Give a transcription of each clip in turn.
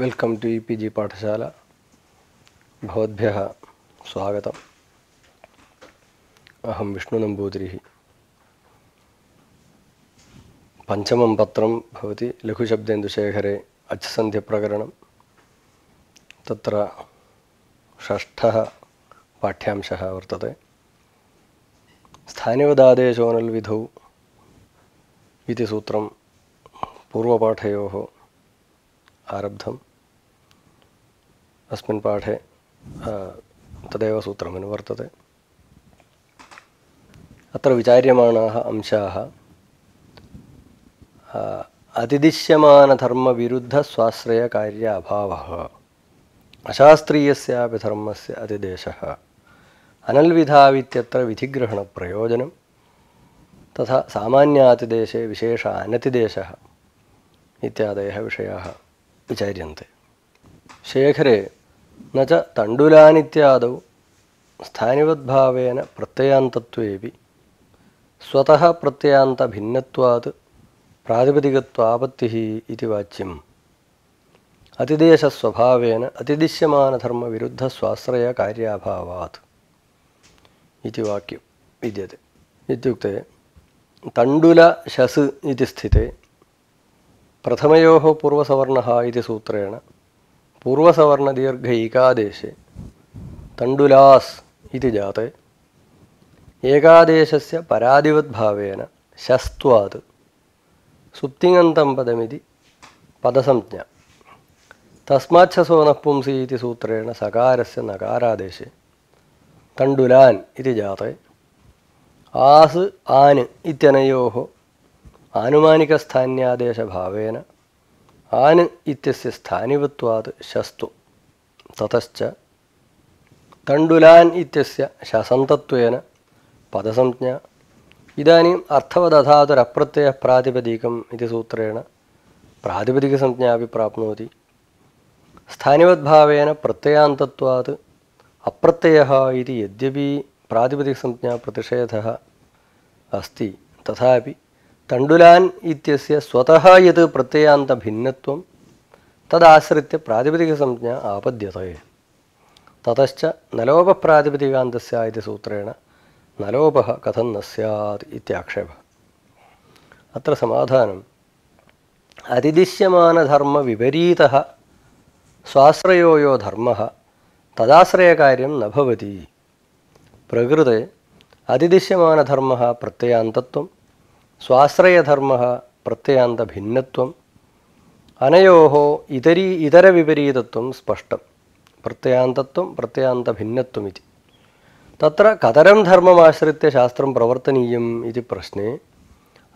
welcome to इ पि जि पाठशाला भवद्भ्यः स्वागतम् अहं विष्णुनम्बूतिरिः पञ्चमं पत्रं भवति लघुशब्देन्दुशेखरे अच्सन्ध्यप्रकरणं तत्र षष्ठः पाठ्यांशः वर्तते स्थानिवदादेशोऽनल्विधौ इति सूत्रं पूर्वपाठयोः आरब्धं अस्मिन् पाठे तदेव सूत्रमनुवर्तते अत्र विचार्यमाणाः अंशाः अतिदिश्यमानधर्मविरुद्धस्वाश्रयकार्य अभावः अशास्त्रीयस्यापि धर्मस्य अतिदेशः अनल्विधावित्यत्र विधिग्रहणप्रयोजनं तथा सामान्यातिदेशे विशेष अनतिदेशः इत्यादयः विषयाः विचार्यन्ते शेखरे ನ ಚ ತণ্ডುಲಾನಿತ್ಯಾದೌ ಸ್ಥಾನಿವದ್ಭಾವೇನ ಪ್ರತ್ಯಯಾಂತತ್ವೇಪಿ ಸ್ವತಃ ಪ್ರತ್ಯಯಾಂತ ಭಿನ್ನತ್ವಾತ್ ಪ್ರಾತಿಪದಿಕತ್ವಾಪತ್ತಿ ಇತಿ ವಾಚ್ಯಂ ಅತಿದೇಶ ಸ್ವಭಾವೇನ ಅತಿದಿಶ್ಯಮಾನ ಧರ್ಮ ವಿರುದ್ಧ ಸ್ವಾಶ್ರಯ ಕಾರ್ಯಾಭಾವಾತ್ ಇತಿ ವಾಕ್ಯ ವಿದ್ಯತೆ ಇತ್ಯುಕ್ತೆ ತಂಡುಲ ಶಸ್ ಇತಿ ಸ್ಥಿತೆ ಪ್ರಥಮಯೋಃ ಪೂರ್ವಸವರ್ಣಃ ಇತಿ ಸೂತ್ರೇಣ പൂർവസവർണദീർഘൈകാദേശേ തണ്ടുലാസ് ഇതി जाते ഏകാദേശസ്യ പരാതിവദ്ഭാവേന ശസ്ത്വാത് സുപ്തിങ്ങന്തം പദമിതി പദസംജ്ഞ തസ്മാച്ഛസോ ഇതി സൂത്രേണ സകാരസ്യ നകാരാദേശേ തണ്ടുലാൻ ഇതി ജാതെ ആസ് ആന് ഇത്യനയോ ആനുമാനികസ്ഥാന്യാദേശഭാവേന ആന് ഇത്യസ്യ സ്ഥാനിവത്വാത് ശസ്തു തതശ്ച തണ്ടുലാൻ ഇത്യസ്യ ശസന്തത്വേന പദസംജ്ഞ ഇതാനും അർത്ഥവദാതൊരപ്രത്യയ പ്രാതിപദികം ഇത് സൂത്രേണ പ്രാതിപദികസംജ്ഞ അപ്പി പ്രാപ്നോതി സ്ഥാനിവദ്ഭാവേന പ്രത്യയാന്തത്വാത് അപ്രത്യയ ഇത് യദ്യപി പ്രാതിപദികസംജ്ഞ പ്രതിഷേധ അസ്തി തഥാപി തണ്ടുലാൻ ഇത്യസ്യ സ്വതഃ യത് പ്രത്യയാന്ത ഭിന്നത്വം തദാശ്രിത്യ പ്രാതിപതിക സംജ്ഞ ആപദ്യതയെ തതശ്ച നലോപപ്രാതിപതികാന്തസ്യ ഇത് സൂത്രേണ നലോപ കഥം ന സ്യാത് ഇത്യാക്ഷേപ അത്ര സമാധാനം അതിദിശ്യമാനധർമ്മ വിപരീത സ്വാശ്രയോയോ ധർമ്മ തദാശ്രയകാര്യം നഭവതി പ്രകൃതെ അതിദിശ്യമാനധർമ്മ പ്രത്യയാന്തത്വം ಸ್ವಾಶ್ರಯ ಧರ್ಮ ಭಿನ್ನತ್ವ ಪ್ರತ್ಯಯಂತ ಇತರಿ ಇತರ ವಿಪರೀತತ್ವ ಸ್ಪಷ್ಟ ಪ್ರತ್ಯಯಾಂತತ್ವ ಪ್ರತ್ಯಯಾಂತ ಭಿನ್ನತ್ವ ತತ್ರ ಕದರಂ ಪ್ರತ್ಯಂತ ಕತರಂಧರ್ಮಾಶ್ರಿತ್ಯ ಶಾಸ್ತ್ರ ಪ್ರವರ್ತನೀಯ ಪ್ರಶ್ನೆ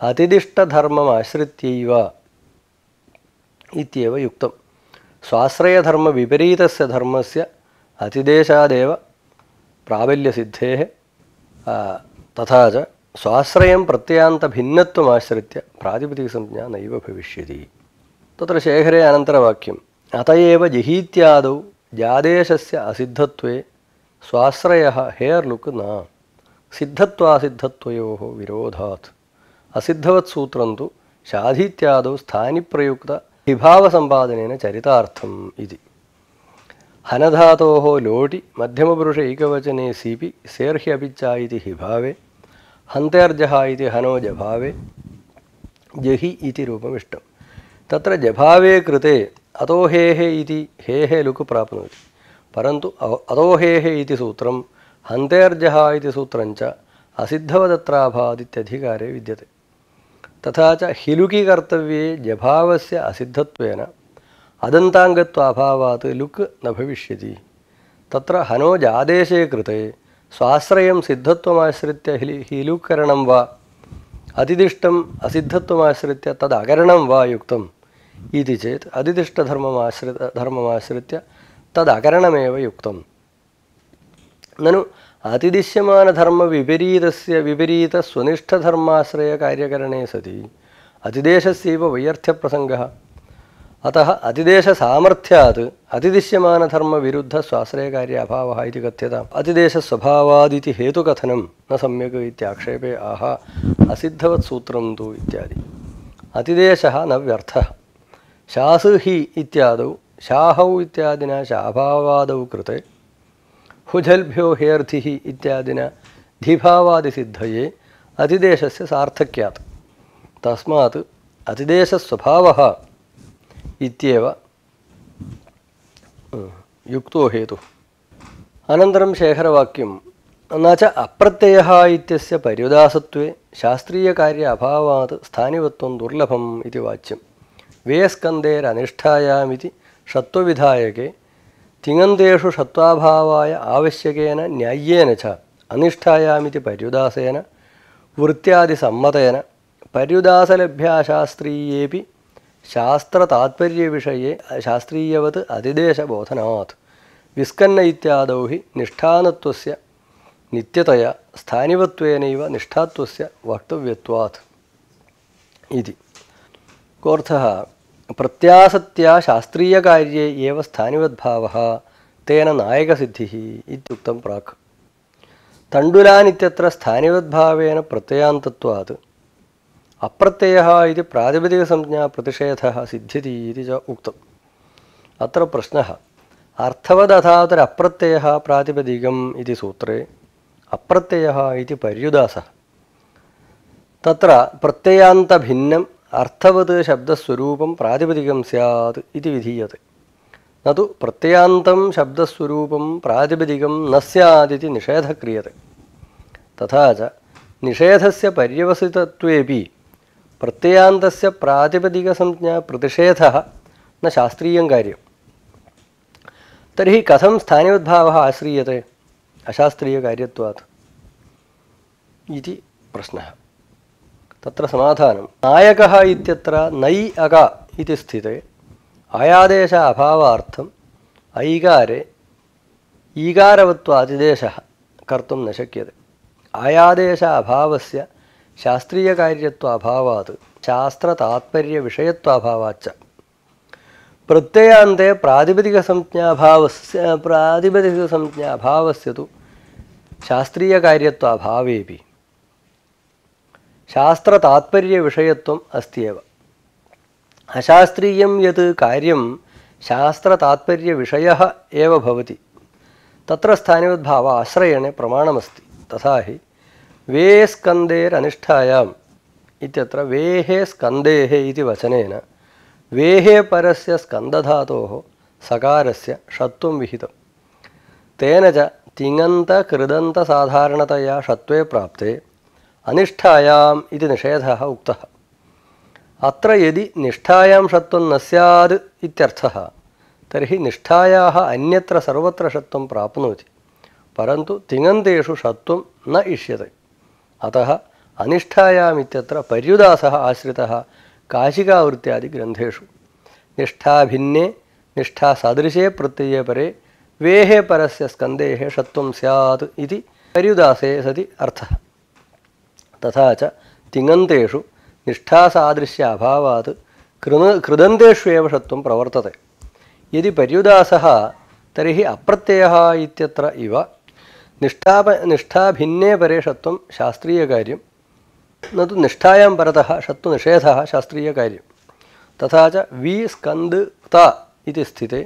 ಅತಿಷ್ಟಧರ್ಮಾಶ್ರಿತ್ಯ ಯುಕ್ತ ಸ್ವಾಶ್ರಯಧರ್ಮವಿಪರೀತ ಪ್ರಾಬಲ್ಯಸ ತ स्वाश्रयं प्रत्ययान्तभिन्नत्वम् आश्रित्य प्रातिपदिकसंज्ञा नैव भविष्यति तत्र शेखरे अनन्तरवाक्यम् अत एव जिहीत्यादौ जादेशस्य असिद्धत्वे स्वाश्रयः हेर्लुक् न सिद्धत्वासिद्धत्वयोः विरोधात् असिद्धवत् सूत्रं तु शाधीत्यादौ स्थानिप्रयुक्तविभावसम्पादनेन चरितार्थम् इति हनधातोः लोटि मध्यमपुरुष एकवचने सीपि सेर्ह्यपि च इति हिभावे ಹಂತೇರ್ಜಃ ಇತಿ ಹನೋ ಜಭಾವೆ ಜಹಿ ಇತಿ ರೂಪಮಿಷ್ಟಂ ತತ್ರ ಜಭಾವೇ ಕೃತೆ ಅತೋ ಹೇಹೆ ಇತಿ ಹೇಹೆ ಲುಕು ಪ್ರಾಪ್ನೋತಿ ಪರಂತು ಅತೋ ಹೇಹೆ ಇತಿ ಸೂತ್ರಂ ಹಂತೆರ್ಜಃ ಇತಿ ಸೂತ್ರಂಚ ಅಸಿದ್ಧವದತ್ರಾಭಾದಿತ್ಯಧಿಕಾರೆ ವಿದ್ಯತೆ ತಥಾಚ ಹಿಲುಕಿ ಕರ್ತವ್ಯೇ ಜಭಾವಸ್ಯ ಅಸಿದ್ಧತ್ವೇನ ಅದಂತಾಂಗತ್ವ ಅಭಾವಾತ್ ಲುಕ್ ನ ಭವಿಷ್ಯತಿ ತತ್ರ ಹನೋಜಾದೇಶೇ ಕೃತೆ ಸ್ವಾಶ್ರಯಂ ಸಿದ್ಧತ್ವಮಾಶ್ರಿತ್ಯ ಹಿಲಿ ಹಿಲುಕರಣಂ ವಾ ಅತಿದಿಷ್ಟಂ ಅಸಿದ್ಧತ್ವಮಾಶ್ರಿತ್ಯ ತದ ಅಗರಣಂ ವಾ ಯುಕ್ತಂ ಇದು ಚೇತ್ ಅತಿದಿಷ್ಟ ಧರ್ಮಮಾಶ್ರಿತ ಧರ್ಮಮಾಶ್ರಿತ್ಯ ತದ ಅಗರಣಮೇವ ಯುಕ್ತಂ ನಾನು ಅತಿದಿಶ್ಯಮಾನ ಧರ್ಮ ವಿಪರೀತಸ್ಯ ವಿಪರೀತ ಸ್ವನಿಷ್ಠ ಧರ್ಮಾಶ್ರಯ ಕಾರ್ಯಕರಣೆ ಸತಿ ಅತಿದೇಶಸ್ಯವ ವೈಯರ್ಥ್ಯ ಪ್ರಸಂಗ अतः अतिदेशसामर्थ्यात् अतिदिश्यमानधर्मविरुद्धस्वाश्रयकार्य अभावः इति कथ्यताम् अतिदेशस्वभावादिति हेतुकथनं न सम्यक् इत्याक्षेपे आह असिद्धवत्सूत्रं तु इत्यादि अतिदेशः न व्यर्थः शासु हि इत्यादौ शाहौ इत्यादिना शाभावादौ कृते हुजल्भ्यो हेऽर्थिः इत्यादिना धिभावादिसिद्धये अतिदेशस्य सार्थक्यात् तस्मात् अतिदेशस्वभावः ഇത്യവ യുക്തോ ഹേതു അനന്തരം ശേഖരവാക്യം എന്നാച്ച അപ്രത്യയ ഇത്യസ്യ പര്യുദാസത്വേ ശാസ്ത്രീയകാര്യ അഭാവാത് സ്ഥാനിവത്വം ദുർലഭം ഇതി വാച്യം വേസ്കന്ധേരനിഷ്ഠായാമിതി ഷത്വവിധായകെ തിങ്ങന്തേഷു ഷത്വാഭാവായ ആവശ്യകേന ന്യായ്യേന ച അനിഷ്ഠായാമിതി പര്യുദാസേന വൃത്യാദിസമ്മതേന പര്യുദാസലഭ്യാശാസ്ത്രീയേപി ತಾತ್ಪರ್ಯ ವಿಷಯ ಶಾಸ್ತ್ರೀಯವತ್ ಅತಿಶಬೋಧನಾ ವಿಸ್ಕನ್ನ ವಕ್ತವ್ಯತ್ವಾತ್ ನಿಷ್ಠ ಕೋರ್ಥ ನಿಷ್ಠಾ ಶಾಸ್ತ್ರೀಯ ಪ್ರಸಕ್ತ ಶಾಸ್ತ್ರೀಯಕಾರ್ಯೆ ಸ್ಥಾನಿವದ್ಭಾವ ತೇನ ನಾಯಕ ತಂಡುಲಾನಿತ್ಯತ್ರ ಸ್ಥಾನಿವದ್ಭಾವೇನ ಪ್ರತ್ಯಯಾಂತತ್ವಾತ್ अप्रत्ययः इति प्रातिपदिकसंज्ञा प्रतिषेधः सिद्ध्यति इति च उक्तम् अत्र प्रश्नः अर्थवदथातरप्रत्ययः प्रातिपदिकम् इति सूत्रे अप्रत्ययः इति पर्युदासः तत्र प्रत्ययान्तभिन्नम् अर्थवत् शब्दस्वरूपं प्रातिपदिकं स्यात् इति विधीयते न तु प्रत्ययान्तं शब्दस्वरूपं प्रातिपदिकं न स्यादिति निषेधः क्रियते तथा च निषेधस्य पर्यवसितत्वेपि പ്രത്യയാന്തസ്യ സംജ്ഞ പ്രതിഷേധ ന ശാസ്ത്രീയം കാര്യം തർഹി കഥം സ്ഥാനീയോദ്ഭാവ ആശ്രീയത്തെ അശാസ്ത്രീയകാര്യത്വാത് ഇതി പ്രശ്ന തത്ര സമാധാനം നായക ഇത്യത്ര നൈ അക ഇതി സ്ഥിതെ ആയാദേശ അഭാവാർത്ഥം ഐകാരെ ഈകാരവത്വാതിദേശ കർത്തും ന ശക്യത്തെ ആയാദേശ അഭാവസ്യ ശാസ്ത്രീയകാര്യത്വ അഭാവാത് ശാസ്ത്ര താത്പര്യ വിഷയത്വ അഭാവാച്ച പ്രത്യയാന്തെ പ്രാതിപതിക സംജ്ഞാഭാവ പ്രാതിപതിക സംജ്ഞാഭാവസ്യതു ശാസ്ത്രീയകാര്യത്വ അഭാവേപി ശാസ്ത്ര താത്പര്യ വിഷയത്വം അസ്തിയവ അശാസ്ത്രീയം യത് കാര്യം ശാസ്ത്ര താത്പര്യ വിഷയ ഏവതി തത്ര സ്ഥാനവദ്ഭാവ ആശ്രയണേ പ്രമാണമസ്തി തഥാഹി वे स्कन्देरनिष्ठायाम् इत्यत्र वेहे स्कन्देः इति वचनेन वेहे परस्य स्कन्दधातोः सकारस्य षत्वं विहितं तेन च तिङन्तकृदन्तसाधारणतया षत्वे प्राप्ते अनिष्ठायाम् इति निषेधः उक्तः अत्र यदि निष्ठायां षत्वं न स्यात् इत्यर्थः तर्हि निष्ठायाः अन्यत्र सर्वत्र षत्वं प्राप्नोति परन्तु तिङन्तेषु षत्वं न इष्यते ಅತ ಅನಿಷ್ಠಾಂ ಇತ್ಯತ್ರ ಪರ್ಯುದಾಸ ಆಶ್ರಿತ ಕಾಶಿಕಾವೃತ್ತಿಯಾದಿ ಗ್ರಂಥೇಶು ನಿಷ್ಠಾ ಭಿನ್ನೇ ನಿಷ್ಠಾ ಸದೃಶೇ ಪ್ರತ್ಯಯ ಪರೆ ವೇಹೆ ಪರಸ್ಯ ಸ್ಕಂದೇಹೇ ಷತ್ವಂ ಸ್ಯಾತ್ ಇತಿ ಪರ್ಯುದಾಸೆ ಸತಿ ಅರ್ಥ ತಥಾಚ ತಿಂಗಂತೇಶು ನಿಷ್ಠಾ ಸಾದೃಶ್ಯ ಅಭಾವತ್ ಕೃ ಕೃದಂತೇಷ್ವೇ ಸತ್ವ ಪ್ರವರ್ತತೆ ಯದಿ ಪರ್ಯುದಾಸ ತರ್ಹಿ ಅಪ್ರತ್ಯಯ ಇತ್ಯತ್ರ ಇವ നിഷ്ഠാപ നിഷ്ഠാഭിന്നേ പരേ ഷത്വം ശാസ്ത്രീയകാര്യം നതു നിഷ്ഠായാം പരത ഷത്വ നിഷേധ ശാസ്ത്രീയകാര്യം തഥാ ച വി സ്കന്ദ് ത ഇതി സ്ഥിതി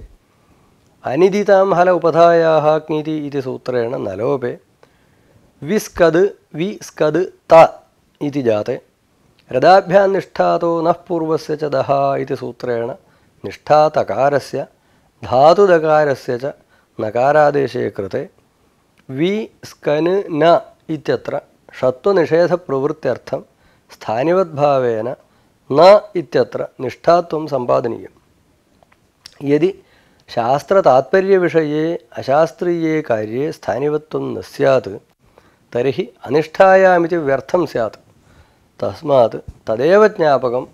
അനിദിതാം ഹല ഉപധായാഗ്നിതി ഇതി സൂത്രേണ നലോപേ വിസ്കത് വി സ്കത് ത ഇതി ജാതെ രഥാഭ്യാം നിഷ്ഠാതോ നഃ പൂർവസ്യ ച ദഹ ഇതി സൂത്രേണ നിഷ്ഠാതകാരസ്യ ധാതുതകാരസ്യ ച നകാരാദേശേ കൃതേ വി സ്കന് ന ഇത്യത്ര ഷത്വനിഷേധപ്രവൃത്യർത്ഥം സ്ഥാനിവദ്ഭാവേന ന ഇത്യത്ര നിഷ്ഠാത്വം സമ്പാദനീയം യതി ശാസ്ത്രതാത്പര്യവിഷയെ അശാസ്ത്രീയേ കാര്യേ സ്ഥാനിവത്വം ന സ്യാത് തർഹി അനിഷ്ഠായാമിതി വ്യർത്ഥം സ്യാത് തസ്മാത് തദേവ ജ്ഞാപകം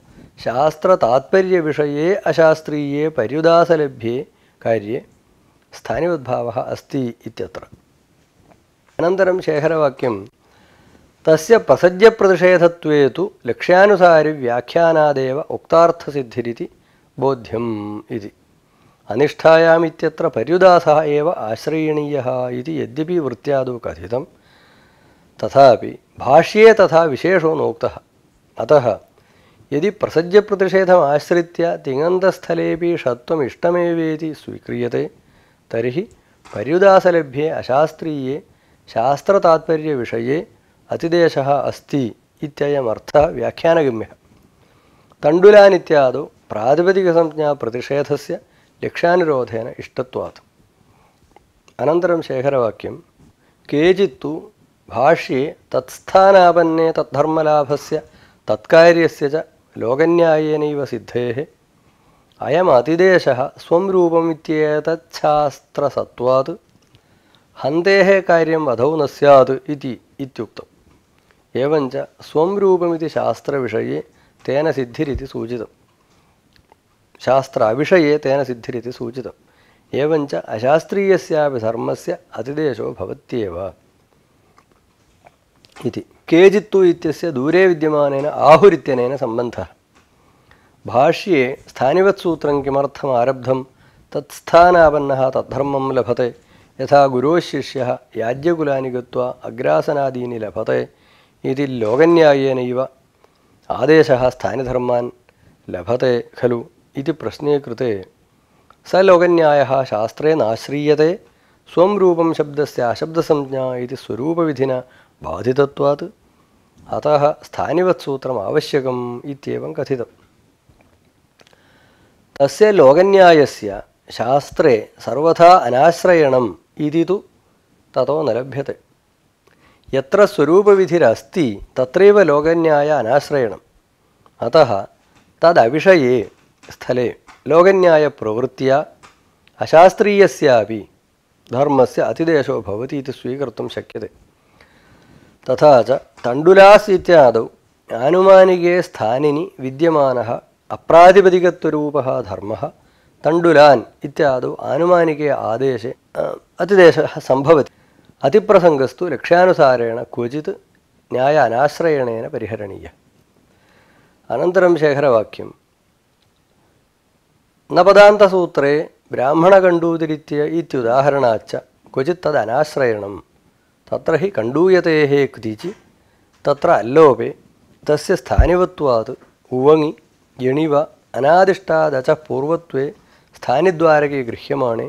ശാസ്ത്രതാത്പര്യവിഷയെ അശാസ്ത്രീയേ പര്യുദാസലഭ്യേ കാര്യേ സ്ഥാനിവദ്ഭാവ അസ്തി ഇത്യത്ര ಪ್ರಸಜ್ಯ ಪ್ರತಿಷೇಧತ್ವೇ ತು ಪ್ರಸ್ಯ ಪ್ರತಿಷೇಧತ್ೇತು ಲಕ್ಷ್ಯಾನುಸಾರವ್ಯಾಖ್ಯಾದ ಉಕ್ತಸಿ ಬೋಧ್ಯ ಪ್ಯು ಎ ಆಶ್ರಯಣೀಯ್ಯ ವೃತ್ತದ ಕಥಿತ ತಾಷ್ಯೆ ತೋಕ್ತ ಅತ ಪ್ರಸ್ಯ ಪ್ರತಿಷೇಧ ಆಶ್ರಿ ಷತ್ವಮಿಷ್ಟಮೇವೇತಿ ಸ್ವೀಕ್ರಿಯತೆ ತರ್ಹಿ ಪರ್ಯುದಾಸಲಭ್ಯೆ ಅಶಾಸ್ತ್ರೀಯೇ शास्त्रतात्पर्यविषये अतिदेशः अस्ति इत्ययमर्थः व्याख्यानगम्यः तण्डुलानित्यादौ प्रातिपदिकसंज्ञाप्रतिषेधस्य लक्ष्यानुरोधेन इष्टत्वात् अनन्तरं शेखरवाक्यं केचित्तु भाष्ये तत्स्थानापन्ने तद्धर्मलाभस्य तत्कार्यस्य च लोकन्यायेनैव सिद्धेः अयमतिदेशः स्वं रूपमित्येतच्छास्त्रसत्वात् ಹಂದೇಹ ಕಾರ್ಯಂ ಅಧೌ ನ ಸ್ಯಾತ್ ಏವಂಚ ಸ್ವಂ ರೂಪಮಿತಿ ವಿಷಯ ತೇನ ಸಿದ್ಧಿರಿತಿ ಸೂಚಿತಂ ಶಾಸ್ತ್ರ ವಿಷಯ ತೇನ ಸಿದ್ಧಿರಿತಿ ಸೂಚಿತ ಏವಂಚ ಅಶಾಸ್ತ್ರೀಯಸ್ಯಾಪಿ ಧರ್ಮಸ್ಯ ಅತಿದೇಶೋ ಭವತ್ಯೇವ ಇತಿ ಕೇಜಿತ್ತು ಇತ್ಯಸ್ಯ ದೂರೇ ವಿದ್ಯಮಾನೇನ ಆಹುರಿತ್ಯನೇನ ಸಂಬಂಧ ಭಾಷ್ಯೆ ಸ್ಥಾನಿವತ್ಸೂತ್ರಂ ಆರಬ್ಧಂ ತತ್ಸ್ಥಾನಾಪನ್ನಃ ತದ್ಧರ್ಮಂ ಲಭತೆ യഥാ ഗുരോശിഷ്യ യാജ്യകുലാനികത്വ അഗ്രാസനാദീനി ലഭത്തെ ഇതിൽ ലോകന്യായേനൈവ ആദേശ സ്ഥാനധർമാൻ ലഭത്തെ ഖലു ഇതി പ്രശ്നേ കൃത്തെ സ ലോകന്യായ ശാസ്ത്രേ നാശ്രീയത്തെ സ്വം രൂപം ശബ്ദസ് അശബ്ദസംജ്ഞ ഇതി സ്വരൂപവിധിന ബാധിതത്വാത് അത സ്ഥാനിവത് സൂത്രം ആവശ്യകം ഇത്യവം കഥിതം തസ്യ ലോകന്യായസ്യ ശാസ്ത്രേ സർവഥാ അനാശ്രയണം ತೋ ನೆರ ಯತ್ರ ಸ್ವರು ಲೋಕನಶ್ರಯಂ ಅತ ತದವಿಷಯ ಸ್ಥಳೇ ಲೋಕನವೃ ಅಶಾಸ್ತ್ರೀಯಸಿ ಧರ್ಮಸ್ ಅತಿಶೋ ಬಾವತಿ ಸ್ವೀಕರ್ ಶಕ್ಯತೆ ತಂಡುಲಾಸ್ ಆನುಮನಿ ಸ್ಥಾನ ವಿಮ ಅಪ್ರಪದೂ ಧರ್ಮ ತಂಡುಲಾನ್ ಇದು ಆನುಮನಿಕೆ ಆದೇಶ അതിദേശ സംഭവത്തിൽ അതിപ്രസംഗസ്തു ലക്ഷ്യാനുസാരേണ ക്വചിത് ന്യായ അനാശ്രയണേന പരിഹരണീയ അനന്തരം ശേഖരവാക്യം നപദാന്തസൂത്രേ ബ്രാഹ്മണകണ്ടൂതിരിത്യ ഇത്യുദാഹരണാച്ച ക്വചിത് തത് അനാശ്രയണം തത്ര ഹി കണ്ടൂയതേ കുതിച്ച് തത്ര അല്ലോപേ തസ്യ സ്ഥാനിവത്വാത് ഉവങ്ങി എണിവ അനാദിഷ്ടാദച പൂർവത്വേ സ്ഥാനിദ്വാരകെ ഗൃഹ്യമാണേ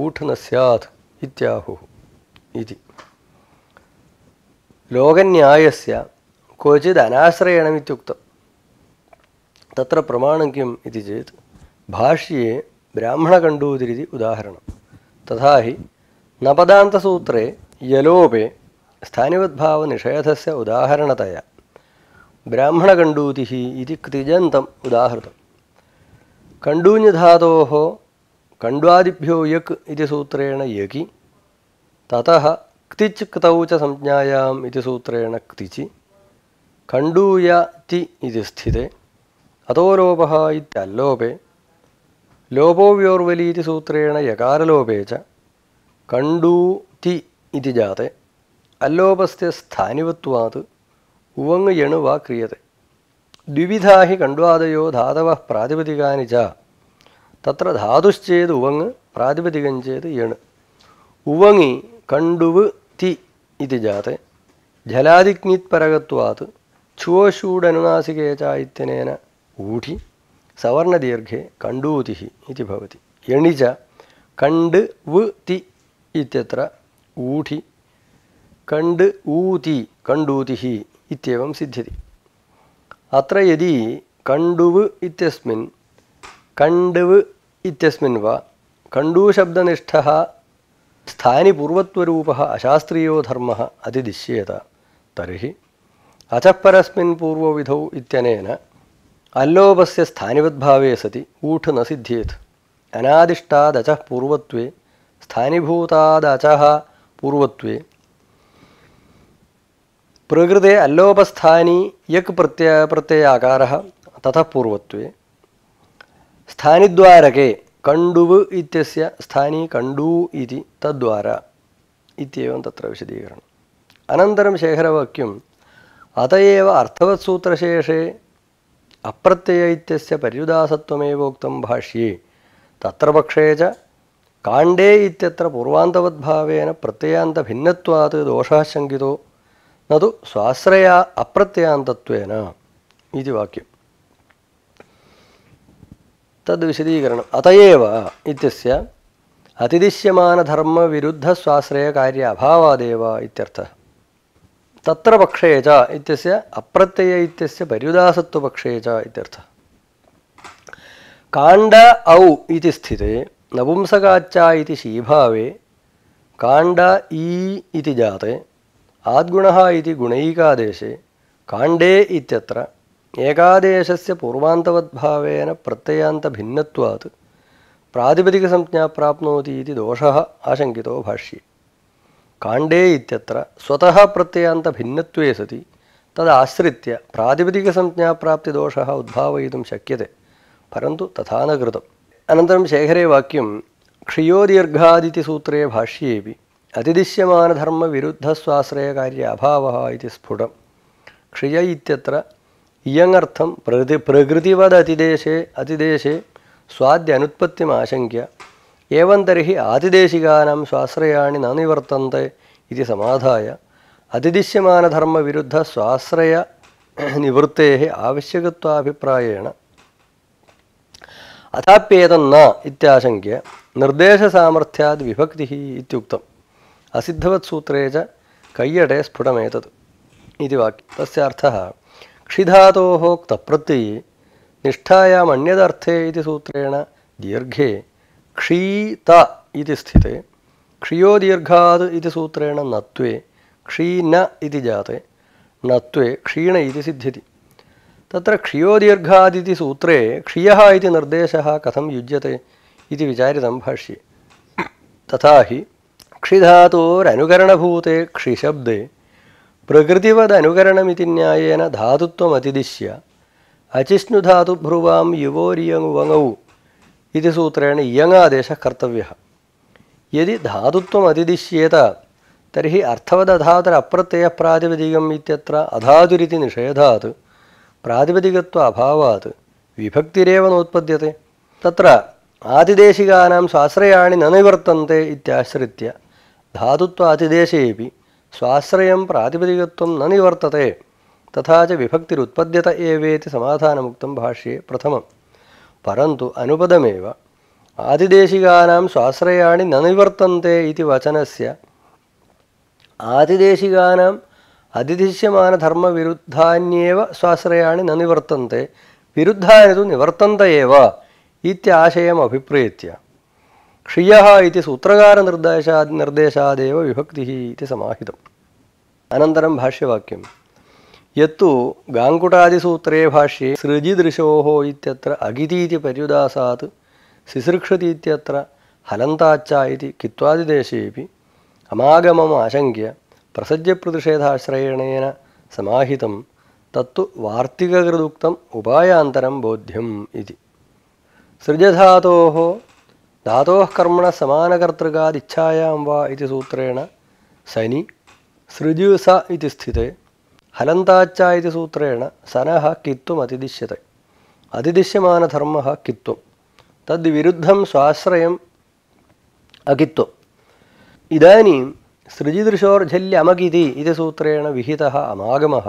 ಊಠನ ಸ್ಯಾತ್ ಇತ್ಯಾಹು ಇತಿ ಲೋಕನ್ಯಾಯಸ್ಯ ಕೋಚಿದ ಅನಾಶ್ರಯಣಮಿತ್ಯುಕ್ತ ತತ್ರ ಪ್ರಮಾಣ ಕಿಂ ಇತಿ ಚೇತ್ ಭಾಷ್ಯೆ ಬ್ರಾಹ್ಮಣ ಕಂಡೂದಿರಿದಿ ಉದಾಹರಣ ತಥಾಹಿ ನಪದಾಂತಸೂತ್ರೇ ಯಲೋಪೆ ಸ್ಥಾನಿವದ್ಭಾವ ನಿಷೇಧಸ ಉದಾಹರಣತಯ ಬ್ರಾಹ್ಮಣಗಂಡೂತಿ ಇತಿ ಕೃಜಂತಂ ಉದಾಹೃತ ಕಂಡೂನ್ಯಧಾತೋ കണ്ട്വാദിഭ്യോ യക് ഇതി സൂത്രേണ യകി തത ക്തിച്ച് ക്തൗ ച സംജ്ഞായാം ഇതി സൂത്രേണ ക്തിച്ച് ഖണ്ഡൂയ തി ഇതി സ്ഥിതേ അതോ ലോപ ഇത്യല്ലോപേ ലോപോ വ്യോർവലീതി സൂത്രേണ യകാരലോപേ ച കണ്ടൂ തി ഇതി ജാതെ അല്ലോപസ്ഥ സ്ഥാനിവത്വാത് ഉവങ് യണു വാ ക്രിയത്തെ ദ്വിവിധാ ഹി കണ്ട്വാദയോ ധാതവ പ്രാതിപതികാനി ചാ തത്ര ധാതുശ്ചേത് ഉവങ് പ്രാതിപതികം ചെയ്ത് എണ് ഉവങ്ങി കണ്ടുവ് തി ഇതി ജാതെ ജലാതിഗ്നിത്പരകത്വാത് ഛുവശൂഡനുനാസികേചായിത്യനേന ഊഢി സവർണദീർഘേ കണ്ടൂതി ഇതി ഭവതി എണിച കണ്ട് വ് തി ഇത്യത്ര ഊഢി കണ്ട് ഊതി കണ്ടൂതി ഇത്യവം സിദ്ധ്യതി അത്ര യതി കണ്ടുവ് ഇത്യസ്മിൻ कण्डव् इत्यस्मिन् वा कण्डूशब्दनिष्ठः स्थानिपूर्वत्वरूपः अशास्त्रीयो धर्मः अतिदिश्येत तर्हि अचः परस्मिन् पूर्वविधौ इत्यनेन अल्लोपस्य स्थानिवद्भावे सति ऊठ न सिद्ध्येत् अनादिष्टादचः पूर्वत्वे स्थानीभूतादचः पूर्वत्वे प्रकृते अल्लोपस्थानी यक् प्रत्यय प्रत्ययाकारः ततः पूर्वत्वे स्थानिद्वारके कण्डुव् इत्यस्य स्थानी कण्डू इति तद्वार इत्येवं तत्र विशदीकरणम् अनन्तरं शेखरवाक्यम् अत एव अर्थवत्सूत्रशेषे अप्रत्यय इत्यस्य पर्युदासत्वमेवोक्तं भाष्ये तत्र पक्षे च काण्डे इत्यत्र पूर्वान्तवद्भावेन प्रत्ययान्तभिन्नत्वात् दोषः शङ्कितो न तु स्वाश्रया अप्रत्ययान्तत्वेन इति वाक्यम् ತದ್ವಿಶದೀಕರಣಂ ಅತಯೇವ ಇತ್ಯಸ್ಯ ಅತಿದಿಶ್ಯಮಾನಧರ್ಮ ವಿರುದ್ಧ ಸ್ವಾಶ್ರಯ ಕಾರ್ಯ ಅಭಾವಾದೇವ ಇತ್ಯರ್ಥ ತತ್ರ ಪಕ್ಷೇ ಚ ಇತ್ಯಸ್ಯ ಅಪ್ರತ್ಯಯ ಇತ್ಯಸ್ಯ ಪರ್ಯುದಾಸತ್ವ ಪಕ್ಷೇ ಚ ಇತ್ಯರ್ಥ ಕಾಂಡ ಔ ಇತಿ ಸ್ಥಿತೆ ನಪುಂಸಕಾಚ ಇತಿ ಶೀಭಾವೆ ಕಾಂಡ ಈ ಇತಿ ಜಾತೆ ಆದ್ಗುಣ ಇತಿ ಗುಣೈಕಾದೇಶೆ ಕಾಂಡೇ ಇತ್ಯತ್ರ ఏకాదేశస్య పూర్వాంతవద్భావేన ప్రత్యయాంతభిన్నత్వాత్ ప్రాతిపదికసంజ్ఞా ప్రాప్నోతి ఇది దోష ఆశంకితో భాష్యే కాండే ఇత్యత్ర స్వతః ప్రత్యయాంతభిన్నత్వే సతి తదాశ్రిత్య ప్రాతిపదికసంజ్ఞాప్రాప్తిదోష ఉద్భావయితుం శక్యతే పరంతు తథా నృతం అనంతరం శేఖరే వాక్యం క్షియోదీర్ఘాదితి సూత్రే భాష్యేపి అతిదిశ్యమానధర్మవిరుద్ధస్వాశ్రయకార్య అభావ ఇది స్ఫుటం క్షియ ఇత్యత్ర ಇಯರ್ಥ ಪ್ರಗತಿವದತಿಶೆ ಅತಿಶೆ ಸ್ವಾಧ್ಯನುತ್ಪತ್ತರಿತಿ ಸ್ವಾಶ್ರಯ ನವರ್ತಂತೆ ಸತಿಶ್ಯಮಧರ್ಮವಿರುದ್ಧಸ್ವಾಶ್ರಯೃತೆಣ ಅಥವಾ ಇಶಂಕ್ಯ ನಿರ್ದೇಶಸಮ್ಯಾ ವಿಭಕ್ತಿ ಅಸಿಧವತ್ ಸೂತ್ರೇ ಕೈಯಟೆ ಸ್ಫುಟಮೇತತ್ ಇವ್ಯ ಅರ್ಥ क्षिधातोः क्तप्रत्यये निष्ठायाम् अन्यदर्थे इति सूत्रेण दीर्घे क्षीत इति स्थिते क्षियो दीर्घात् इति सूत्रेण नत्वे क्षीन इति जाते नत्वे क्षीण इति सिद्ध्यति तत्र क्षियो दीर्घादिति सूत्रे क्षीयः इति निर्देशः कथं युज्यते इति विचारितं भाष्ये तथा हि क्षिधातोरनुकरणभूते क्षिशब्दे ಪ್ರಕೃತಿವದನುಕರಣಾತ್ಮತಿಶ್ಯ ಅಚಿಷ್ಣುಧಾತುಭ್ರೂವಾಂ ಯುವೋರಿಯುವೌತ್ರೇಣ ಇಂಗಾಶ ಕರ್ತವ್ಯ ಧಾತುತ್ಮತಿಶ್ಯೇತ ತರ್ಹಿ ವಿಭಕ್ತಿರೇವ ನೋತ್ಪದ್ಯತೆ ತತ್ರ ಅಧಾರಿಷೇಧಾ ಸ್ವಾಶ್ರಯಾಣಿ ನ ನಿವರ್ತಂತೆ ಇತ್ಯಾಶ್ರಿತ್ಯ ಧಾತುತ್ವ ಆತಿದೇಶೇಪಿ స్వాశ్రయం ప్రాతిపదికత్వం న నివర్తతే తథా చ విభక్తిరుత్పద్యత ఏవేతి సమాధానముక్తం భాష్యే ప్రథమం పరంతు అనుపదమేవ ఆదిదేశికానాం స్వాశ్రయాణి న నివర్తంతే ఇది వచనస్య ఆదిదేశికానాం అతిదిశ్యమానధర్మవిరుద్ధాన్యేవ స్వాశ్రయాణి న నివర్తంతే విరుద్ధాని తు నివర్తంత ఏవ ఇత్యాశయం అభిప్రేత్య ಕ್ಷಿಯ ಇತಿ ನಿರ್ದೇಶ ನಿರ್ದೇಶಾದೇವ ವಿಭಕ್ತಿ ಇತಿ ಸಮಾಹಿತಂ ಅನಂತರಂ ಭಾಷ್ಯವಾಕ್ಯಂ ಯತ್ತು ಗಾಂಕುಟಾದಿಸೂತ್ರೇ ಭಾಷ್ಯೆ ಸೃಜಿದೃಶೋ ಇತ್ಯತ್ರ ಅಗಿತೀತಿ ಪರ್ಯುದಾಸಾತ್ ಸಿಸೃಕ್ಷತಿ ಇತ್ಯತ್ರ ಹಲಂತಾಚ್ಚ ಇತಿ ಕಿತ್ವಾದಿದೇಶೇಪಿ ಅಮಾಗಮಮ ಆಶಂಕ್ಯ ಪ್ರತಿಷೇಧಾಶ್ರಯಣೇನ ಸಮಾಹಿತಂ ತತ್ತು ವಾರ್ತಿಕೃದುಕ್ತಂ ಉಪಾಯಾಂತರಂ ಬೋಧ್ಯಂ ಇತಿ ಸೃಜಧಾತೋ ಧಾತೋಃ ಕರ್ಮಣ ಸಮಾನಕರ್ತೃಗಾದಿಚ್ಛಾಯಾಂ ವಾ ಇತಿ ಸೂತ್ರೇಣ ಸನಿ ಸೃಜುಸ ಇತಿ ಸ್ಥಿತೆ ಹಲಂತಾಚ್ಚ ಇತಿ ಸೂತ್ರೇಣ ಸನಃ ಕಿತ್ವಂ ಅತಿದಿಶ್ಯತೆ ಅತಿದಿಶ್ಯಮಾನಧರ್ಮಃ ಕಿತ್ತು ತದ್ವಿರುದ್ಧಂ ಸ್ವಾಶ್ರಯಂ ಅಕಿತ್ವಂ ಇದಾನೀಂ ಸೃಜಿದೃಶೋರ್ಜಲ್ಯಮಗಿತಿ ಇತಿ ಸೂತ್ರೇಣ ವಿಹಿತಃ ಅಮಾಗಮಃ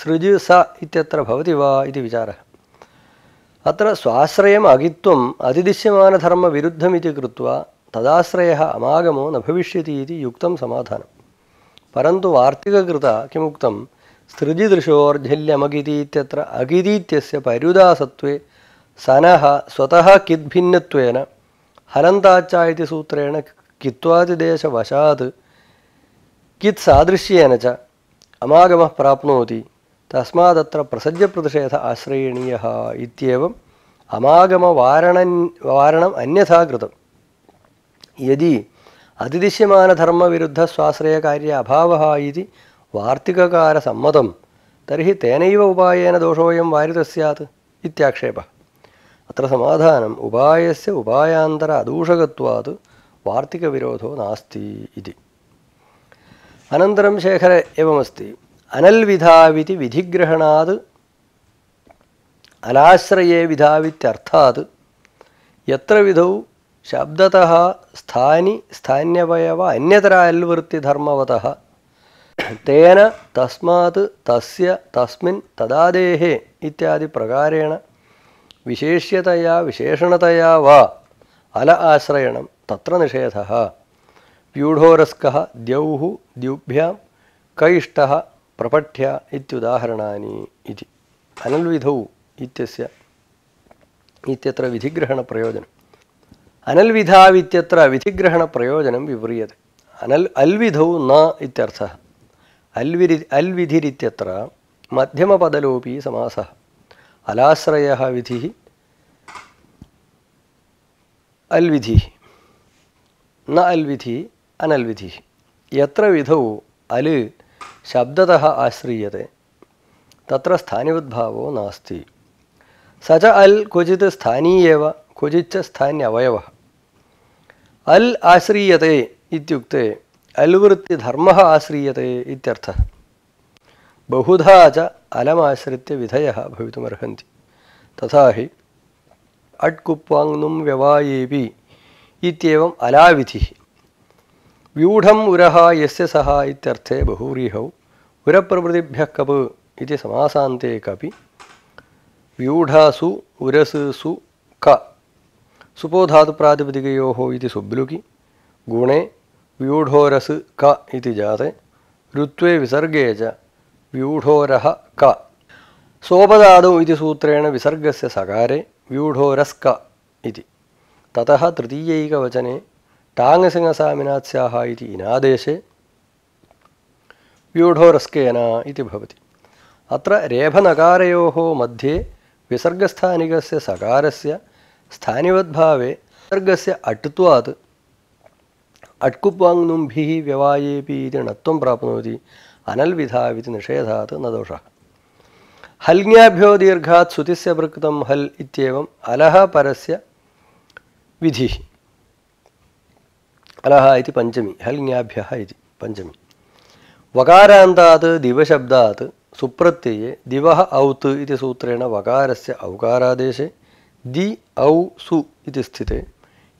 ಸೃಜು ಸ ಇತ್ಯತ್ರ ಭವತಿ ವಾ ಇತಿ ವಿಚಾರः ಅತ್ರ ಸ್ವಾಶ್ರಯಮಾಗಿತ್ವಂ ಅತಿದಿಶ್ಯಮಾನಧರ್ಮವಿರುದ್ಧಮಿತಿ ಕೃತ್ವ ತದಾಶ್ರಯ ಅಮಾಗಮೋ ನ ಭವಿಷ್ಯತಿ ಇತಿ ಯುಕ್ತಂ ಸಮಾಧಾನ ಪರಂತು ವಾರ್ತಿಕೃತ ಕಿಮುಕ್ತಂ ಸೃಜಿದೃಶೋರ್ಜಲ್ಯಮಗಿತೀತ್ಯತ್ರ ಅಗಿದೀತ್ಯಸ್ಯ ಪರ್ಯುದಾಸತ್ವೇ ಸನಃ ಸ್ವತಃ ಕಿದ್ಭಿನ್ನತ್ವೇನ ಹನಂತಾಚ ಇತಿ ಸೂತ್ರೇಣ ಕಿತ್ವಾತಿದೇಶವಶಾತ್ ಕಿತ್ ಸಾದೃಶ್ಯೇನ ಚ ಅಮಾಗಮಃ ಪ್ರಾಪ್ನೋತಿ തസ്മാതത്ര പ്രസജ്ജപ്രതിഷേധ ആശ്രയണീയ ഇത്യവം അമാഗമ വാരണൻ വാരണം അന്യഥാകൃതം യതി അതിദിശ്യമാനധർമ്മവിരുദ്ധ സ്വാശ്രയകാര്യ അഭാവ ഇതി വാർത്തികകാരസമ്മതം തർഹി തേനൈവ ഉപായേന ദോഷോയം വാരിത സാത് ഇത്യാക്ഷേപ അത്ര സമാധാനം ഉപായസ്യ ഉപായാന്തര അദൂഷകത്വാത് വാർത്തികവിരോധോ നാസ്തി ഇതി അനന്തരം ശേഖര എവമസ്തി അനൽവിധാവിധി വിധിഗ്രഹണാത് അനാശ്രയേ വിധാവിത്യർത്ഥാത് എത്ര വിധവും ശബ്ദത സ്ഥാനി സ്ഥാന്യവയവ അന്യതര അൽവൃത്തിധർമ്മവത തേന തസ്മാത് തസ്യ തസ്മിൻ തദാദേഹേ ഇത്യാദി പ്രകാരേണ വിശേഷ്യതയാ വിശേഷണതയാ വാ അല ആശ്രയണം തത്ര നിഷേധ വ്യൂഢോരസ്ക ദ്യൗ ദ്യുഭ്യം കൈഷ്ട പ്രപഠ്യ ഇത്യുദാഹരണാനി ഇതി അനൽവിധൗ ഇത്യസ്യ ഇത്യത്ര വിധിഗ്രഹണ പ്രയോജനം അനൽവിധാവ് ഇത്യത്ര വിധിഗ്രഹണ പ്രയോജനം വിപരീയത അനൽ അൽവിധൗ ന ഇത്യർത്ഥ അൽവിരി അൽവിധിരിത്യത്ര മധ്യമപദലോപി സമാസ അലാശ്രയ വിധി അൽവിധി ന അൽവിധി അനൽവിധി എത്ര വിധൗ അല് शब्दतः आश्रीयते तत्र स्थानिवद्भावो नास्ति स च अल् क्वचित् स्थानीयेव क्वचिच्च स्थान्यवयवः अल् आश्रीयते इत्युक्ते अल्वृत्तिधर्मः आश्रीयते इत्यर्थः बहुधा च अलमाश्रित्य विधयः भवितुमर्हन्ति तथा हि अट्कुप्वाङ्नुं व्यवायेऽपि इत्येवम् अलाविधिः ವ್ಯೂಢಂ ಉರಹ ಯ ಸಹ ಇತ್ಯರ್ಥೆ ಬಹುವ್ರೀಹ ಉರ ಪ್ರಭೃತಿಭ್ಯ ಕಪ್ ಸಮಾಸಾಂತೆ ಕಪಿ ಕವಿ ವ್ಯೂಢಸು ಉರಸ್ ಸು ಕೋಧಾತು ಪ್ರಾತಿಪದ ಸುಬ್ಲುಕಿ ಗುಣೆ ವ್ಯೂಢೋರಸ್ ಕ ಇತಿ ಜಾತೆ ಋೇ ವಿಸರ್ಗೇ ಚ ವ್ಯೂಢೋರಹ ಕ ಸೋಪದಾದು ಇತಿ ಸೂತ್ರೇಣ ವಿಸರ್ಗಸ್ಯ ಸಕಾರೆ ವ್ಯೂಢೋರಸ್ಕ ತತಃ ತೃತೀಯೈಕವಚನೆ टाङ्सिंहसामिनात्स्याः इति इनादेशे व्यूढोरस्केन इति भवति अत्र रेफनकारयोः मध्ये विसर्गस्थानिकस्य सकारस्य स्थानिवद्भावे विसर्गस्य अट्त्वात् अट्कुप्वाङ्नुम्भिः व्यवायेऽपि इति णत्वं प्राप्नोति अनल्विधाविति निषेधात् न दोषः हल्ज्ञाभ्यो दीर्घात् सुतिस्य वृक्तं हल् इत्येवम् अलः परस्य विधिः अलः इति पञ्चमी हल्ङ्याभ्यः इति पञ्चमी वकारान्तात् दिवशब्दात् सुप्रत्यये दिवः औत् इति सूत्रेण वकारस्य औकारादेशे दि औ सु इति स्थिते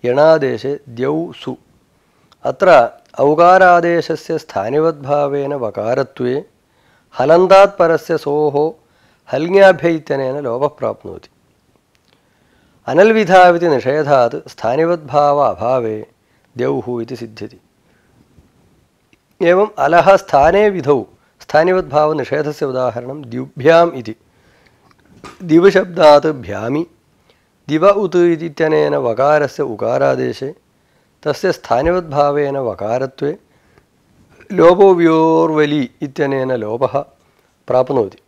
यणादेशे द्यौ सु अत्र औकारादेशस्य स्थानिवद्भावेन वकारत्वे हलन्तात् परस्य सोः हल्ङ्याभ्य इत्यनेन लोभः प्राप्नोति अनल्विधाविति निषेधात् स्थानिवद्भाव अभावे द्यौः इति सिद्ध्यति एवम् अलः स्थाने विधौ स्थानिवद्भावनिषेधस्य उदाहरणं द्युभ्याम् इति दिवशब्दात् भ्यामि दिव उत् इत्यनेन वकारस्य उकारादेशे तस्य स्थानिवद्भावेन वकारत्वे लोपो व्योर्वलि इत्यनेन लोपः प्राप्नोति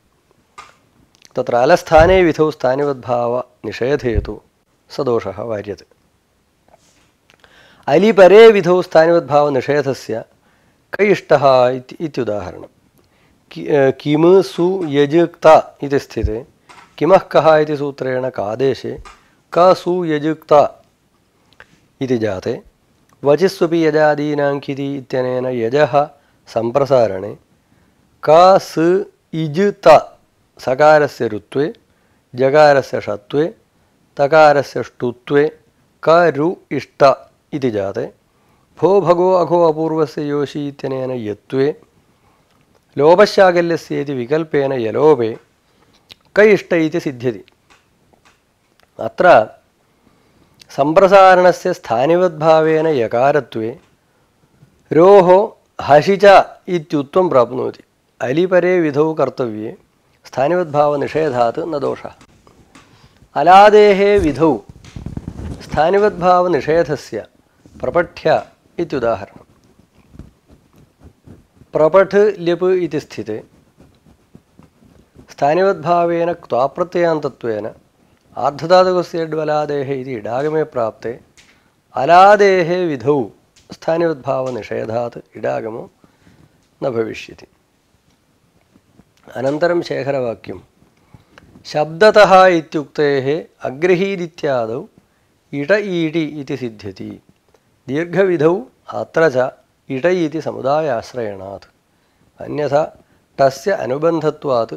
तत्र अलस्थाने विधौ स्थानिवद्भावनिषेधे तु सदोषः वार्यते ಅಲಿಪರೇ ವಿಧೌ ಸ್ಥಾನಿವದ್ಭಾವ ನಿಷೇಧಸ್ಯ ಕ ಇಷ್ಟ ಇತ್ಯುದಾಹರಣ ಕಿಮ ಸು ಯಜುಕ್ತ ಇತಿ ಸ್ಥಿತೆ ಕಿಮಃ ಕಹ ಇತಿ ಸೂತ್ರೇಣ ಕಾದೇಶೆ ಕ ಸು ಯಜುಕ್ತ ಇತಿ ಜಾತೆ ವಚಿಸ್ವಪಿ ಯಜಾದೀನಾಂಕಿತಿ ಇತ್ಯನೇನ ಯಜಃ ಸಂಪ್ರಸಾರಣೆ ಕ ಸ ಇಜ್ ತ ಸಕಾರಸ್ಯ ಋತ್ವೆ ಜಕಾರಸ್ಯ ಷತ್ವೆ ತಕಾರಸ್ಯ ಷ್ಟುತ್ವೆ ಕ ರು ಇಷ್ಟ इति जाते भो भगो अघो अपूर्वस्य योषि इत्यनेन यत्त्वे लोपशाकल्यस्येति विकल्पेन यलोपे क इष्ट इति सिद्ध्यति अत्र सम्प्रसारणस्य स्थानिवद्भावेन यकारत्वे रोः हसि च इत्युत्वं प्राप्नोति अलिपरे विधौ कर्तव्ये स्थानिवद्भावनिषेधात् न दोषः अलादेः विधौ स्थानिवद्भावनिषेधस्य ಪ್ರಪಠ್ಯ ಇತ್ಯುದಾಹರಣ ಪ್ರಪಠ ಲಿಪ್ ಇತಿ ಸ್ಥಿತಿ ಸ್ಥಾನಿವದ್ಭಾವೇನ ಕ್ವಾಪ್ರತ್ಯಂತತ್ವ ಆರ್ಧಧಾತಗುಸ್ತಿಯಡ್ವಲಾದೇಹ ಇ ಇಡಾಗಮೇ ಪ್ರಾಪ್ತೆ ಅಲಾದೇಹ ವಿಧೌ ಸ್ಥಾನಿವದ್ಭಾವ ನಿಷೇಧಾತ್ ಇಡಾಗಮ ನ ಭವಿಷ್ಯತಿ ಅನಂತರಂ ಶೇಖರವಾಕ್ಯಂ ಶಬ್ದತಃ ಇತ್ಯುಕ್ತೇ ಅಗ್ರಹೀದಿತ್ಯಾದವು ಇಟ ಈಟಿ ಇತಿ ಸಿದ್ಧತಿ ദീർഘവിധൗ അത്ര ച ഇട ഇതി സമുദായാശ്രയണാത് അന്യഥ ടസ്യ അനുബന്ധത്വാത്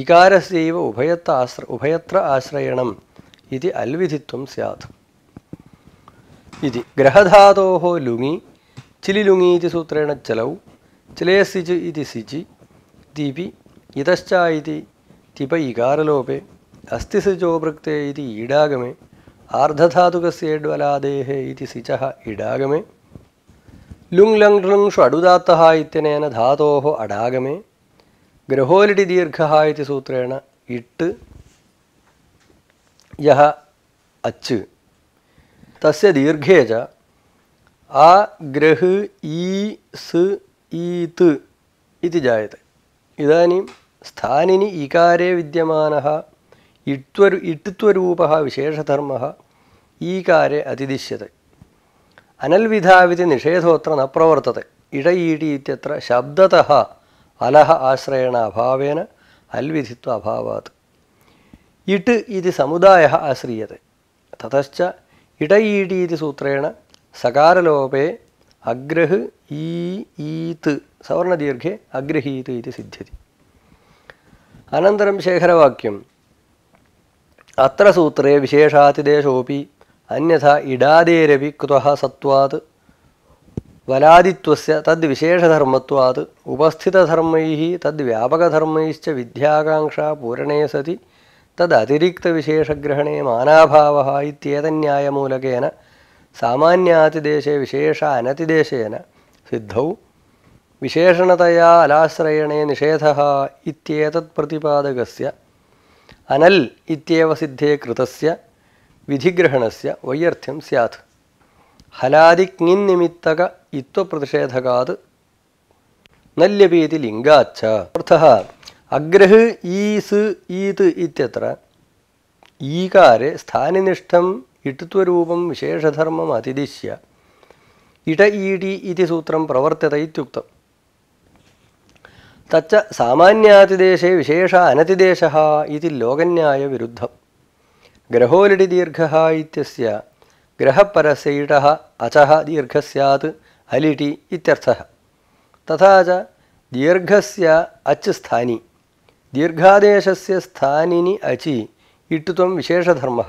ഇകാരസ്യവ ഉഭയത്ത ആശ്ര ഉഭയത്ര ആശ്രയണം ഇതി അൽവിധിത്വം സ്യാത് ഇതി ഗ്രഹധാതോഹോ ലുങ്ങി ചിലിലുങ്ങീതി സൂത്രേണ ചിലേ സിജ് ഇതി സിജി ദീപി ഇതശ്ച ഇതി തിപ ഇകാരലോപേ അസ്ഥിസിജോ അസ്ഥിസിജോപൃക്തേ ഇതി ഈടാഗമേ ආර්ධධාතුකස්යේඩ්වලාදේහ ඉති සිචහ ඉඩාගමේ ලුංලංටෘංෂු අඩුදාත්තහ ඉත්‍යනයන ධාතෝහ අඩාගමේ ග්‍රහෝලිටි දීර්ඝහා ඉති සූත්‍රයන ඉට්ට යහ අච්ච තස්ය දීර්ඝේජ ආ ග්‍රහ ඊස් ඊත ඉති ජායත ඉදානීම් स्थानिनि ईकारे विद्यमानः इट्त्वरु इट्त्वरूपः विशेषधर्मः ഈകാരെ അതിദിശ്യത അനൽവിധാവിധി നിഷേധോത്ര ന പ്രവർത്തത ഇടയീടീത്യത്ര ശബ്ദത അലഹ ആശ്രയണ അഭാവേന അൽവിധിത്വ അഭാവാത് ഇട്ട് ഇത് സമുദായ ആശ്രീയത തതശ്ച ഇടയീടീതി സൂത്രേണ സകാരലോപേ അഗ്രഹ് ഈ ഈത്ത് സവർണദീർഘേ അഗ്രഹീത് ഇത് സിദ്ധ്യതി അനന്തരം ശേഖരവാക്യം അത്ര സൂത്രേ വിശേഷാതിദേശോപി അന്യഥ ഇടാതേരവി കൃത സത്വാത് വലാദിത്വസ്യ തദ്വിശേഷധർമ്മത്വാത് ഉപസ്ഥിതധർമ്മൈ തദ്വ്യാപകധർമ്മൈശ്ച വിദ്യാകാംക്ഷ പൂരണേ സതി തദ്തിരിക്തവിശേഷഗ്രഹണേ മാനാഭാവ ഇത്യേതന്യായമൂലകേന സാമാന്യാതിദേശേ വിശേഷ അനതിദേശേന സിദ്ധൗ വിശേഷണതയാ അലാശ്രയണേ നിഷേധ ഇത്യേതത് പ്രതിപാദകസ്യ അനൽ ഇത്യവ സിദ്ധേ കൃതസ്യ വിധിഗ്രഹണസ്യ വൈയർഥ്യം സ്യാത് ഹലാദിഗ്നിമിത്തക നിമിത്തക ഇത്വപ്രതിഷേധകാത് നല്യപീതി ലിംഗാച്ച അർത്ഥ അഗ്രഹ് ഈസ് ഈത് ഇത്യത്ര ഈകാരെ സ്ഥാനനിഷ്ഠം ഇട്ടുത്വരൂപം വിശേഷധർമ്മം അതിദിശ്യ ഇട ഈടി ഇതി സൂത്രം പ്രവർത്തത ഇത്യുക്തം തച്ച സാമാന്യാതിദേശേ വിശേഷ അനതിദേശ ഇതി ലോകന്യായ വിരുദ്ധം ഗ്രഹോലിടി ദീർഘ ഇത്യസ്യ ഗ്രഹപരസൈട അചഹ ദീർഘ സ്യാത് അലിടി ഇത്യർത്ഥ തഥാ ച ദീർഘസ്യ അച്ച് സ്ഥാനി ദീർഘാദേശസ്യ സ്ഥാനിനി അചി ഇട്ടുത്വം വിശേഷധർമ്മ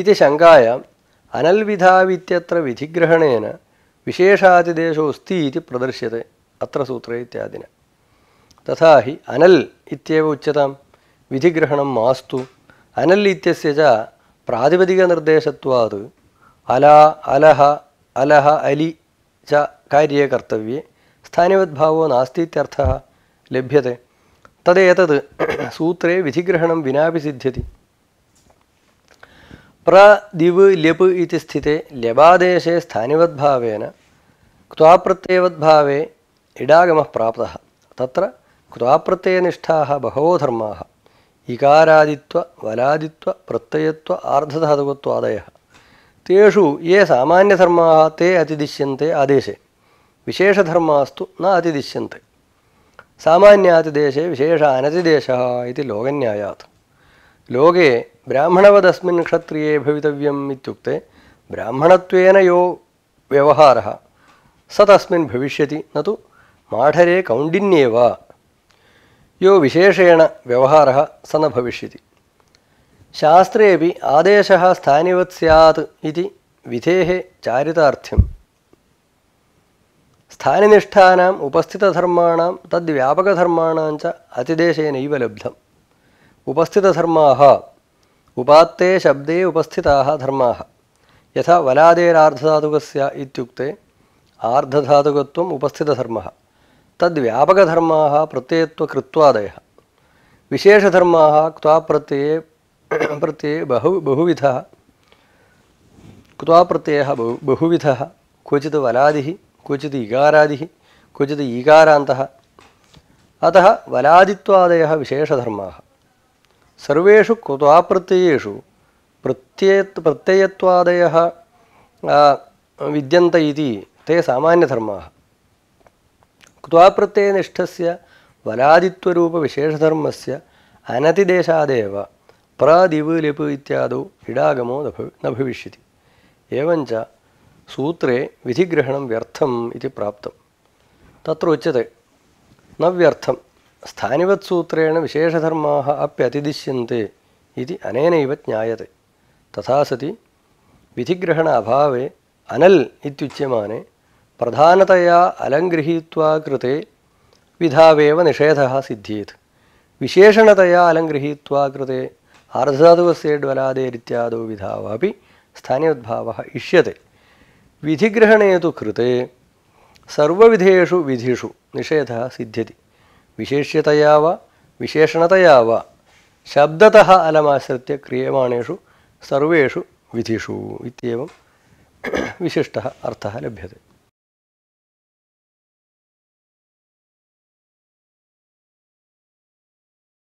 ഇത് ശങ്കായാം അനൽവിധാവിത്യത്ര വിധിഗ്രഹണേന വിശേഷാതിദേശോസ്തി ഇതി പ്രദർശ്യത്തെ അത്ര സൂത്രേ ഇത്യാദിന തഥാ ഹി അനൽ ഇത്യവ ഉച്ചതാം വിധിഗ്രഹണം മാസ്തു अनल इत्यस्य च अला अलह अलह अली च कार्ये कर्तव्ये स्थानीयवद्भावो नास्तीत्यर्थः लभ्यते तदेतद् सूत्रे विधिग्रहण विनापि सिद्ध्यति प्र दिव् ल्यप् लबादेशे स्थिते ल्यबादेशे स्थानिवद्भावेन क्त्वाप्रत्ययवद्भावे इडागमः प्राप्तः तत्र क्त्वाप्रत्ययनिष्ठाः बहवो धर्माः ಇಕಾರಾದಿತ್ವ ವಲಾದಿತ್ವ ಪ್ರತ್ಯಯತ್ವ ಆರ್ಧದ ಆದಯ ತೇಷು ಯೇ ಸಾಮಾನ್ಯಧರ್ಮಾ ತೇ ಅತಿದಿಶ್ಯಂತೆ ಆದೇಶೆ ವಿಶೇಷಧರ್ಮಾಸ್ತು ನ ಅತಿದಿಶ್ಯಂತೆ ಸಾಮಾನ್ಯಾತಿದೇಶೆ ವಿಶೇಷ ಅನತಿದೇಶ ಇತಿ ಲೋಕನ್ಯಾಯಾತ್ ಲೋಕೆ ಬ್ರಾಹ್ಮಣವದಸ್ಮಿನ್ ಕ್ಷತ್ರಿಯೇ ಭವಿತವ್ಯಂ ಇತ್ಯುಕ್ತೆ ಬ್ರಾಹ್ಮಣತ್ವೇನ ಯೋ ವ್ಯವಹಾರ ಸ ತಸ್ಮಿನ್ ಭವಿಷ್ಯತಿ ನ ಮಾಠರೆ ಕೌಂಡಿನ್ಯೇವ यो विशेषेण व्यवहारः स न भविष्यति शास्त्रेऽपि आदेशः स्थानिवत् स्यात् इति विधेः चारितार्थ्यम् स्थानिनिष्ठानाम् उपस्थितधर्माणां तद्व्यापकधर्माणां च अतिदेशेनैव लब्धम् उपस्थितधर्माः उपात्ते शब्दे उपस्थिताः धर्माः यथा वलादेरार्धधातुकस्य इत्युक्ते आर्धधातुकत्वम् उपस्थितधर्मः ತದ್ವ್ಯಾಪಕಧರ್ಮಾ ಕೃತ್ವಾದಯ ವಿಶೇಷಧರ್ಮಾ ಕ್ವಾ ಪ್ರತ್ಯಯ ಪ್ರತ್ಯಯ ಬಹು ಬಹುವಿಧ ಕ್ವಾ ಪ್ರತ್ಯಯ ಬಹು ಬಹುವಿಧ ಕ್ವಚಿತ್ ವಲಾದಿ ಕ್ವಚಿತ್ ಇಗಾರಾದಿ ಕ್ವಚಿತ್ ಈಕಾರಾಂತಃ ಅತಃ ವಲಾದಿತ್ವಾದಯ ವಿಶೇಷಧರ್ಮ ಕ್ವಾ ಪ್ರತ್ಯಯು ಪ್ರತ್ಯಯ ಪ್ರತ್ಯಯತ್ವಾದಯ ವಿದ್ಯಂತ ಇತಿ ತೇ ಸಾಮಾನ್ಯಧರ್ಮಾ കൃത്വാപ്രത്യയനിഷ്ഠസ്യ വലാദിത്വരൂപവിശേഷധർമ്മസ്യ അനതിദേശാദേവ പ്രദിവ് ലിപ് ഇത്യാദോ ഇടാഗമോ ന ഭവിഷ്യതി एवञ्च सूत्रे विधिग्रहणं व्यर्थम् इति प्राप्तं तत्र उच्यते न व्यर्थं स्थानिवत्सूत्रेण विशेषधर्माः अप्यतिदिश्यन्ते इति अनेनैव ज्ञायते तथा सति विधिग्रहण अभावे अनल् इत्युच्यमाने പ്രധാനതയാ അലംഗൃഹീത്വാ കൃതേ വിധാവേവ നിഷേധ സിദ്ധ്യേത് വിശേഷണതയാ അലംഗൃഹീത്വാ കൃതേ ആർധധാതുവസ്യ ജ്വലാദേരിത്യാദോ വിധാവാപി സ്ഥാനീയോദ്ഭാവ ഇഷ്യത്തെ വിധിഗ്രഹണേ തു കൃതേ സർവവിധേഷു വിധിഷു നിഷേധ സിദ്ധ്യതി വിശേഷ്യതയാവ വിശേഷണതയാവ ശബ്ദത അലമാശ്രിത്യ ക്രിയമാണേഷു സർവേഷു വിധിഷു ഇത്യവം വിശിഷ്ട അർത്ഥ ലഭ്യത്തെ